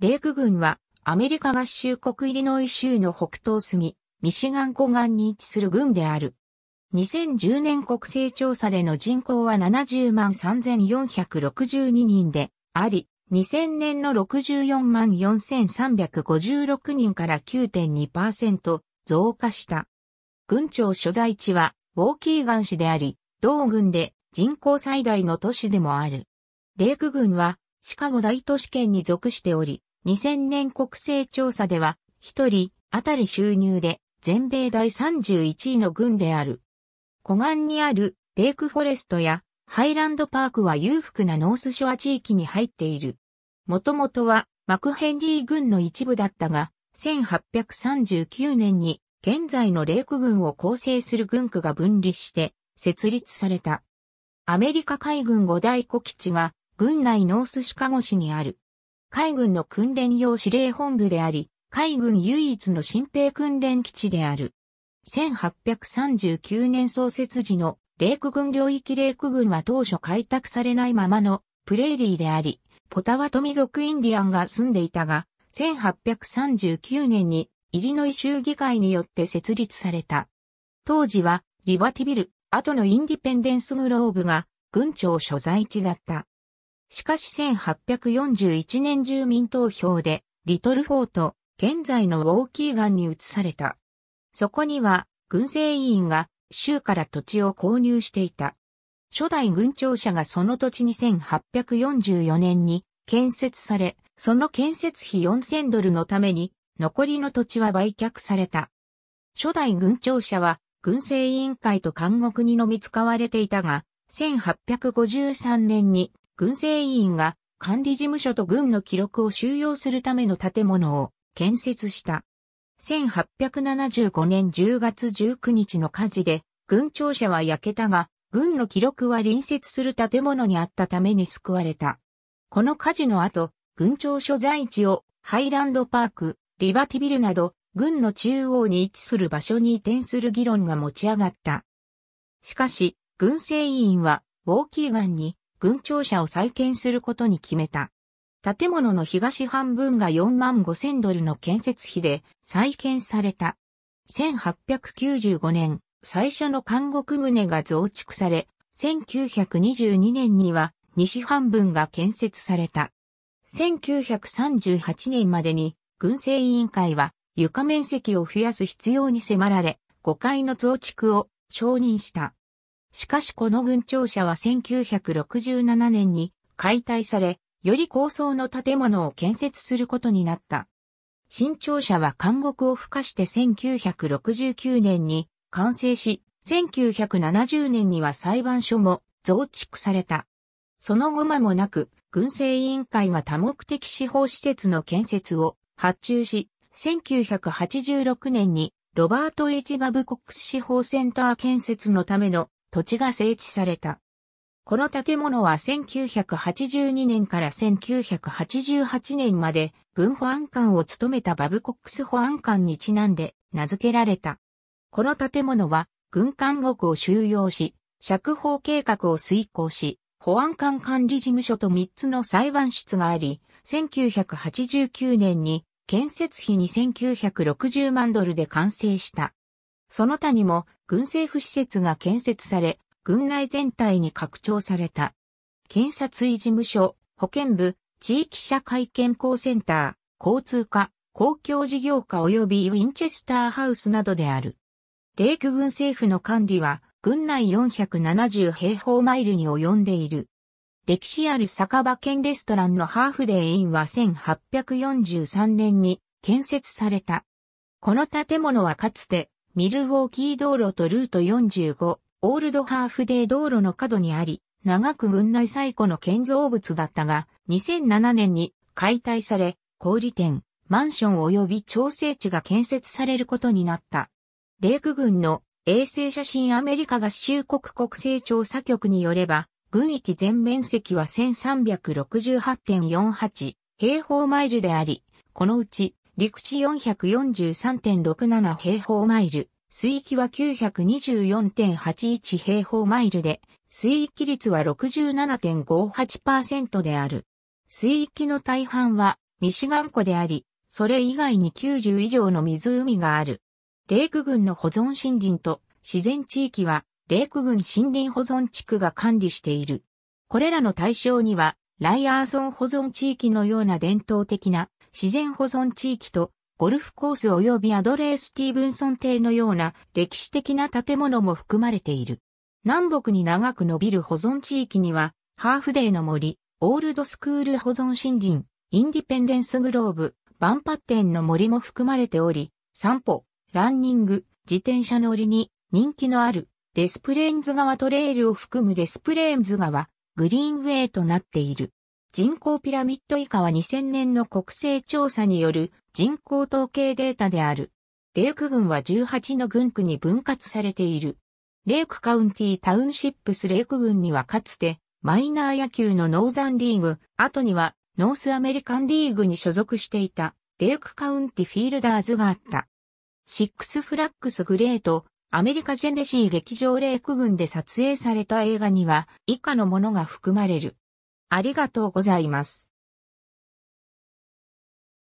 レイク郡はアメリカ合衆国イリノイ州の北東隅、ミシガン湖岸に位置する郡である。2010年国勢調査での人口は70万3462人であり、2000年の64万4356人から9.2%増加した。郡庁所在地はウォーキーガン市であり、同郡で人口最大の都市でもある。レイク郡はシカゴ大都市圏に属しており、2000年国勢調査では、1人当たり収入で全米第31位の軍である。湖岸にあるレイクフォレストやハイランドパークは裕福なノースショア地域に入っている。もともとはマクヘンリー軍の一部だったが、1839年に現在のレイク軍を構成する軍区が分離して設立された。アメリカ海軍五大古基地が軍内ノースシカゴ市にある。海軍の訓練用司令本部であり、海軍唯一の新兵訓練基地である。1839年創設時のレーク軍領域レーク軍は当初開拓されないままのプレーリーであり、ポタワトミ族インディアンが住んでいたが、1839年にイリノイ州議会によって設立された。当時はリバティビル、後のインディペンデンスグローブが軍庁所在地だった。しかし1841年住民投票で、リトルフォート、現在のウォーキーガンに移された。そこには、軍政委員が州から土地を購入していた。初代軍庁舎がその土地に1844年に建設され、その建設費4000ドルのために残りの土地は売却された。初代軍庁舎は軍政委員会と監獄に飲み使われていたが、1853年に軍政委員が管理事務所と軍の記録を収容するための建物を建設した。1875年10月19日の火事で、軍庁舎は焼けたが、軍の記録は隣接する建物にあったために救われた。この火事の後、軍庁所在地をハイランドパーク、リバティビルなど、軍の中央に位置する場所に移転する議論が持ち上がった。しかし、軍政委員は、ウォーキーガンに軍庁舎を再建することに決めた。建物の東半分が4万5千ドルの建設費で再建された。1895年、最初の監獄棟が増築され、1922年には西半分が建設された。1938年までに軍政委員会は床面積を増やす必要に迫られ、5階の増築を承認した。しかしこの軍庁舎は1967年に解体され、より高層の建物を建設することになった。新庁舎は監獄を付加して1969年に完成し、1970年には裁判所も増築された。その後間もなく、軍政委員会が多目的司法施設の建設を発注し、1986年にロバート・エジバブ・コックス司法センター建設のための土地が整地された。この建物は1982年から1988年まで軍保安官を務めたバブコックス保安官にちなんで名付けられた。この建物は軍監獄を収容し、釈放計画を遂行し、保安官管理事務所と3つの裁判室があり、1989年に建設費に1960万ドルで完成した。その他にも軍政府施設が建設され、軍内全体に拡張された。検察医事務所、保健部、地域社会健康センター、交通課、公共事業課及びウィンチェスターハウスなどである。レイク軍政府の管理は、軍内470平方マイルに及んでいる。歴史ある酒場兼レストランのハーフデーインは1843年に建設された。この建物はかつてミルウォーキー道路とルート45、オールドハーフデー道路の角にあり、長く軍内最古の建造物だったが、2007年に解体され、小売店、マンション及び調整地が建設されることになった。レーク軍の衛星写真アメリカ合衆国国勢調査局によれば、軍域全面積は1368.48平方マイルであり、このうち陸地443.67平方マイル、水域は924.81平方マイルで、水域率は67.58%である。水域の大半はミシガン湖であり、それ以外に90以上の湖がある。レーク群の保存森林と自然地域は、レーク群森林保存地区が管理している。これらの対象には、ライアーソン保存地域のような伝統的な自然保存地域とゴルフコース及びアドレー・スティーブンソン邸のような歴史的な建物も含まれている。南北に長く伸びる保存地域には、ハーフデーの森、オールドスクール保存森林、インディペンデンスグローブ、バンパッテンの森も含まれており、散歩、ランニング、自転車乗りに人気のあるデスプレーンズ川トレイルを含むデスプレーンズ川、グリーンウェイとなっている。人口ピラミッド以下は2000年の国勢調査による人口統計データである。レーク郡は18の郡区に分割されている。レークカウンティータウンシップスレーク郡にはかつてマイナー野球のノーザンリーグ、後にはノースアメリカンリーグに所属していたレークカウンティフィールダーズがあった。シックスフラックスグレート、アメリカジェネシー劇場レーク郡で撮影された映画には以下のものが含まれる。ありがとうございます。